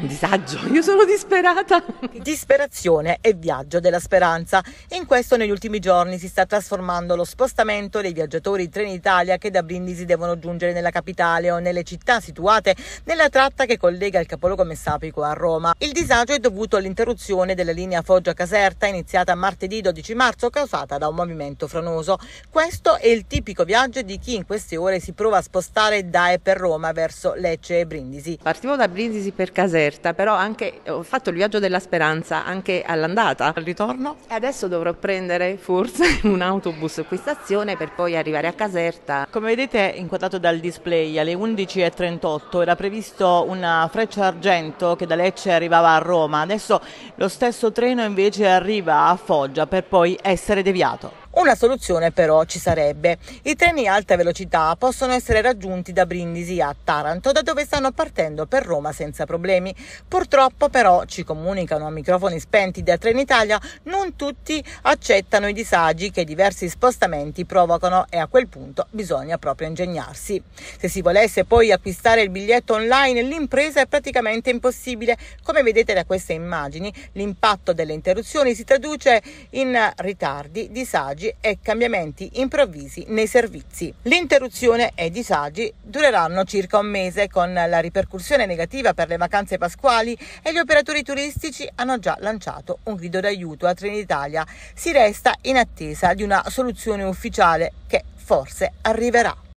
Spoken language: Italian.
un disagio, io sono disperata. Disperazione e viaggio della speranza. In questo negli ultimi giorni si sta trasformando lo spostamento dei viaggiatori Trenitalia che da Brindisi devono giungere nella capitale o nelle città situate nella tratta che collega il capoluogo Messapico a Roma. Il disagio è dovuto all'interruzione della linea Foggia-Caserta iniziata martedì 12 marzo causata da un movimento franoso. Questo è il tipico viaggio di chi in queste ore si prova a spostare da e per Roma verso Lecce e Brindisi. Partivo da Brindisi per Caserta deserta, però anche, ho fatto il viaggio della speranza anche all'andata, al ritorno. E adesso dovrò prendere forse un autobus qui stazione per poi arrivare a Caserta. Come vedete inquadrato dal display alle 11.38 era previsto una freccia argento che da Lecce arrivava a Roma, adesso lo stesso treno invece arriva a Foggia per poi essere deviato. Una soluzione però ci sarebbe. I treni a alta velocità possono essere raggiunti da Brindisi a Taranto, da dove stanno partendo per Roma senza problemi. Purtroppo però, ci comunicano a microfoni spenti da Trenitalia, non tutti accettano i disagi che diversi spostamenti provocano e a quel punto bisogna proprio ingegnarsi. Se si volesse poi acquistare il biglietto online, l'impresa è praticamente impossibile. Come vedete da queste immagini, l'impatto delle interruzioni si traduce in ritardi, disagi disagi e cambiamenti improvvisi nei servizi. L'interruzione e i disagi dureranno circa un mese con la ripercussione negativa per le vacanze pasquali e gli operatori turistici hanno già lanciato un grido d'aiuto a Trenitalia. Si resta in attesa di una soluzione ufficiale che forse arriverà.